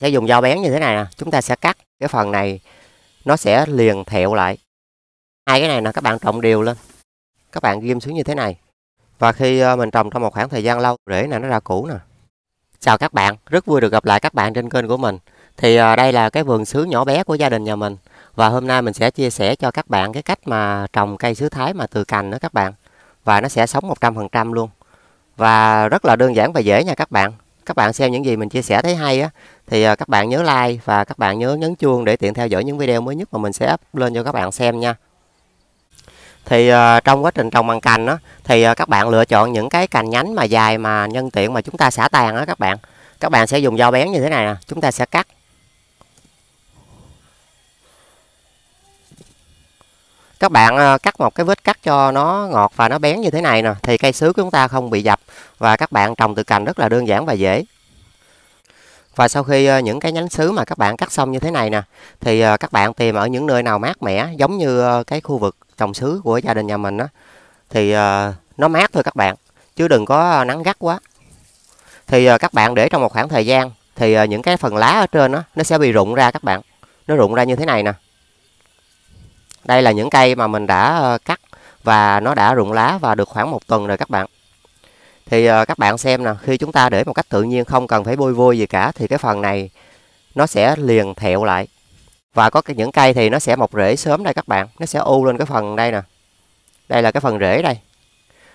sẽ dùng dao bén như thế này nè chúng ta sẽ cắt cái phần này nó sẽ liền thẹo lại hai cái này nè, các bạn trồng đều lên các bạn ghim xuống như thế này và khi ờ, mình trồng trong một khoảng thời gian lâu rễ này nó ra cũ nè chào các bạn rất vui được gặp lại các bạn trên kênh của mình thì ờ, đây là cái vườn sứ nhỏ bé của gia đình nhà mình và hôm nay mình sẽ chia sẻ cho các bạn cái cách mà trồng cây sứ thái mà từ cành đó các bạn và nó sẽ sống 100% luôn và rất là đơn giản và dễ nha các bạn các bạn xem những gì mình chia sẻ thấy hay á thì à, các bạn nhớ like và các bạn nhớ nhấn chuông để tiện theo dõi những video mới nhất mà mình sẽ up lên cho các bạn xem nha thì à, trong quá trình trồng bằng cành đó, thì à, các bạn lựa chọn những cái cành nhánh mà dài mà nhân tiện mà chúng ta xả tàn đó các bạn các bạn sẽ dùng dao bén như thế này nè chúng ta sẽ cắt các bạn cắt một cái vết cắt cho nó ngọt và nó bén như thế này nè thì cây sứ của chúng ta không bị dập và các bạn trồng từ cành rất là đơn giản và dễ và sau khi ờ, những cái nhánh sứ mà các bạn cắt xong như thế này nè thì ờ, các bạn tìm ở những nơi nào mát mẻ giống như ờ, cái khu vực trồng sứ của gia đình nhà mình đó thì nó mát thôi các bạn chứ đừng có nắng gắt quá. Thì các bạn để trong một khoảng thời gian thì những cái phần lá ở trên đó nó sẽ bị rụng ra các bạn. Nó rụng ra như thế này nè. Đây là những cây mà mình đã cắt và nó đã rụng lá và được khoảng một tuần rồi các bạn thì uh, các bạn xem nè khi chúng ta để một cách tự nhiên không cần phải bôi vôi gì cả thì cái phần này nó sẽ liền thẹo lại và có những cây thì nó sẽ mọc rễ sớm đây các bạn nó sẽ u lên cái phần đây nè đây là cái phần rễ đây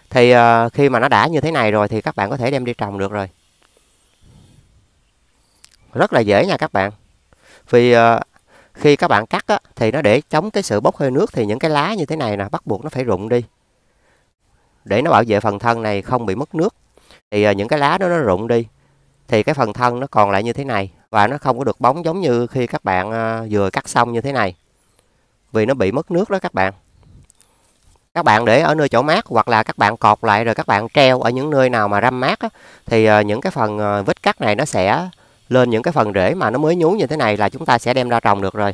thì uh, khi mà nó đã như thế này rồi thì các bạn có thể đem đi trồng được rồi rất là dễ nha các bạn vì uh, khi các bạn cắt á, thì nó để chống cái sự bốc hơi nước thì những cái lá như thế này nè bắt buộc nó phải rụng đi để nó bảo vệ phần thân này không bị mất nước thì à, những cái lá đó nó rụng đi thì cái phần thân nó còn lại như thế này và nó không có được bóng giống như khi các bạn à, vừa cắt xong như thế này vì nó bị mất nước đó các bạn các bạn để ở nơi chỗ mát hoặc là các bạn cột lại rồi các bạn treo ở những nơi nào mà râm mát á, thì à, những cái phần vết cắt này nó sẽ lên những cái phần rễ mà nó mới nhú như thế này là chúng ta sẽ đem ra trồng được rồi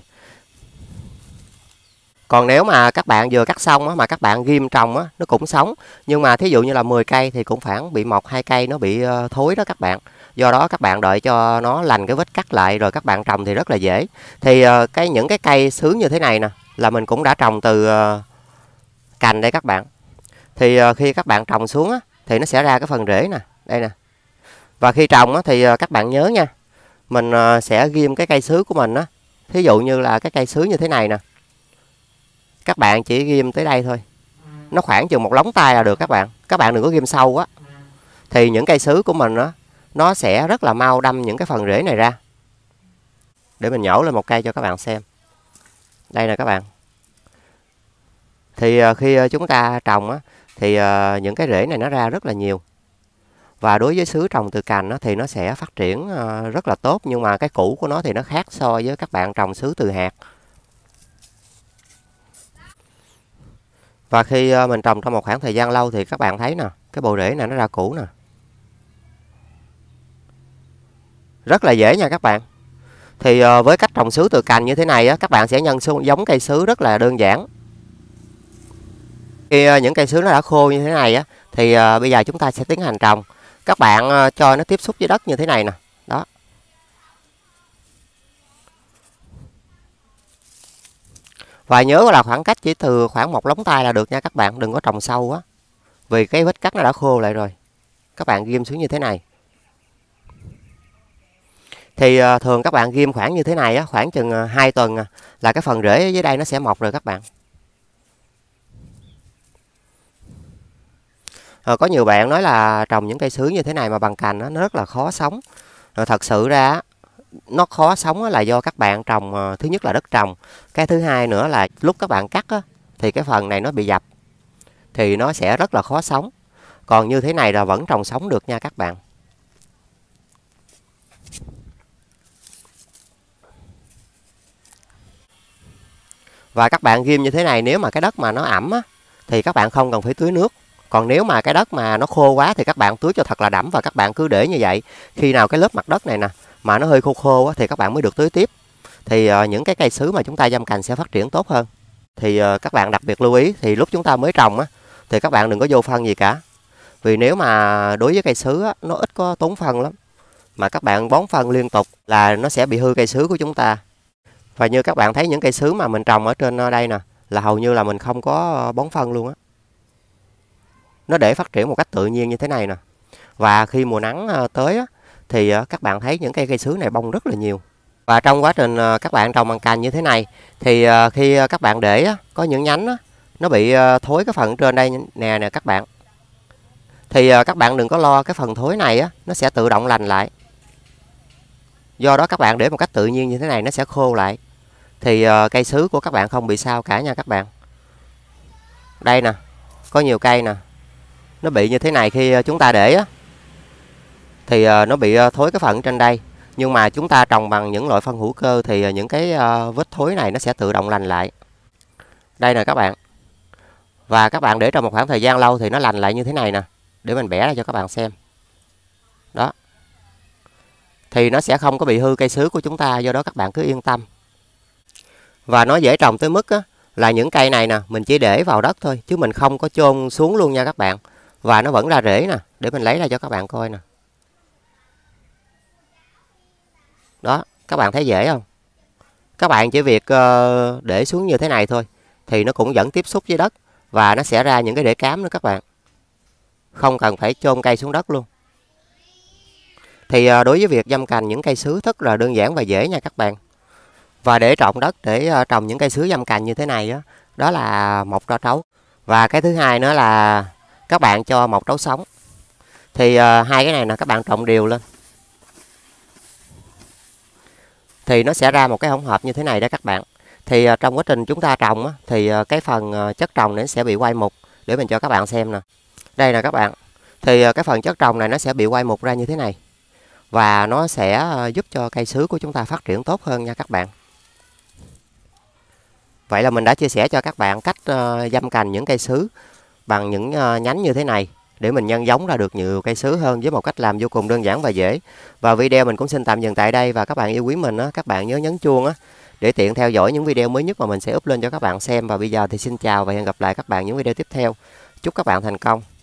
còn nếu mà các bạn vừa cắt xong á, mà các bạn ghim trồng á, nó cũng sống nhưng mà thí dụ như là 10 cây thì cũng khoảng bị một hai cây nó bị ờ, thối đó các bạn do đó các bạn đợi cho nó lành cái vết cắt lại rồi các bạn trồng thì rất là dễ thì ờ, cái những cái cây sướng như thế này nè là mình cũng đã trồng từ ờ, cành đây các bạn thì khi các bạn trồng xuống á, thì nó sẽ ra cái phần rễ nè đây nè và khi trồng á, thì các bạn nhớ nha mình sẽ ghim cái cây sứ của mình á thí dụ như là cái cây sứ như thế này nè các bạn chỉ ghim tới đây thôi nó khoảng chừng một lóng tay là được các bạn các bạn đừng có ghim sâu quá thì những cây sứ của mình đó, nó sẽ rất là mau đâm những cái phần rễ này ra để mình nhổ lên một cây cho các bạn xem đây nè các bạn thì ờ, khi ờ, chúng ta trồng á, thì ờ, những cái rễ này nó ra rất là nhiều và đối với sứ trồng từ cành á, thì nó sẽ phát triển rất là tốt nhưng mà cái củ của nó thì nó khác so với các bạn trồng sứ từ hạt và khi ờ, mình trồng trong một khoảng thời gian lâu thì các bạn thấy nè cái bộ rễ này nó ra cũ nè rất là dễ nha các bạn thì ờ, với cách trồng sứ từ cành như thế này á, các bạn sẽ nhân xuống giống cây sứ rất là đơn giản khi ờ, những cây sứ nó đã khô như thế này á, thì bây giờ chúng ta sẽ tiến hành trồng các bạn cho nó tiếp xúc với đất như thế này nè và nhớ là khoảng cách chỉ từ khoảng một lóng tay là được nha các bạn đừng có trồng sâu quá vì cái vết cắt nó đã khô lại rồi các bạn ghim xuống như thế này thì ờ, thường các bạn ghim khoảng như thế này á, khoảng chừng 2 ờ, tuần ờ, là cái phần rễ dưới đây nó sẽ mọc rồi các bạn à, có nhiều bạn nói là trồng những cây sứ như thế này mà bằng cành nó rất là khó sống à, thật sự ra nó khó sống là do các bạn trồng ờ, thứ nhất là đất trồng cái thứ hai nữa là lúc các bạn cắt thì cái phần này nó bị dập thì nó sẽ rất là khó sống còn như thế này là vẫn trồng sống được nha các bạn và các bạn ghim như thế này nếu mà cái đất mà nó ẩm á, thì các bạn không cần phải tưới nước còn nếu mà cái đất mà nó khô quá thì các bạn tưới cho thật là đẫm và các bạn cứ để như vậy khi nào cái lớp mặt đất này nè mà nó hơi khô khô á, thì các bạn mới được tưới tiếp thì uh, những cái cây sứ mà chúng ta giam cành sẽ phát triển tốt hơn thì uh, các bạn đặc biệt lưu ý thì lúc chúng ta mới trồng á, thì các bạn đừng có vô phân gì cả vì nếu mà đối với cây sứ á, nó ít có tốn phân lắm mà các bạn bón phân liên tục là nó sẽ bị hư cây sứ của chúng ta và như các bạn thấy những cây sứ mà mình trồng ở trên ờ, đây nè là hầu như là mình không có bón phân luôn á nó để phát triển một cách tự nhiên như thế này nè và khi mùa nắng tới á, thì ờ, các bạn thấy những cây cây sứ này bông rất là nhiều và trong quá trình ờ, các bạn trồng bằng cành như thế này thì ờ, khi các bạn để có những nhánh nó bị thối cái phần trên đây nè nè các bạn thì các bạn đừng có lo cái phần thối này nó sẽ tự động lành lại do đó các bạn để một cách tự nhiên như thế này nó sẽ khô lại thì cây sứ của các bạn không bị sao cả nha các bạn đây nè có nhiều cây nè nó bị như thế này khi chúng ta để thì ờ, nó bị ờ, thối cái phần trên đây nhưng mà chúng ta trồng bằng những loại phân hữu cơ thì ờ, những cái vết thối này nó sẽ tự động lành lại đây nè các bạn và các bạn để trong một khoảng thời gian lâu thì nó lành lại như thế này nè để mình bẻ ra cho các bạn xem đó thì nó sẽ không có bị hư cây sứ của chúng ta do đó các bạn cứ yên tâm và nó dễ trồng tới mức á, là những cây này nè mình chỉ để vào đất thôi chứ mình không có chôn xuống luôn nha các bạn và nó vẫn ra rễ nè để mình lấy ra cho các bạn coi nè đó các bạn thấy dễ không các bạn chỉ việc ờ, để xuống như thế này thôi thì nó cũng vẫn tiếp xúc với đất và nó sẽ ra những cái rễ cám nữa các bạn không cần phải chôn cây xuống đất luôn thì ờ, đối với việc dâm cành những cây sứ rất là đơn giản và dễ nha các bạn và để trồng đất để ờ, trồng những cây sứ dâm cành như thế này đó, đó là một tro trấu và cái thứ hai nữa là các bạn cho một trấu sống thì hai cái này là các bạn trồng đều lên thì nó sẽ ra một cái hỗn hợp như thế này đó các bạn thì ờ, trong quá trình chúng ta trồng á, thì ờ, cái phần ờ, chất trồng này sẽ bị quay mục để mình cho các bạn xem nè đây là các bạn thì cái phần chất trồng này nó sẽ bị quay mục ra như thế này và nó sẽ giúp cho cây sứ của chúng ta phát triển tốt hơn nha các bạn vậy là mình đã chia sẻ cho các bạn cách dăm cành những cây sứ bằng những nhánh như thế này để mình nhân giống ra được nhiều cây sứ hơn với một cách làm vô cùng đơn giản và dễ. Và video mình cũng xin tạm dừng tại đây và các bạn yêu quý mình các bạn nhớ nhấn chuông để tiện theo dõi những video mới nhất mà mình sẽ up lên cho các bạn xem và bây giờ thì xin chào và hẹn gặp lại các bạn những video tiếp theo. Chúc các bạn thành công.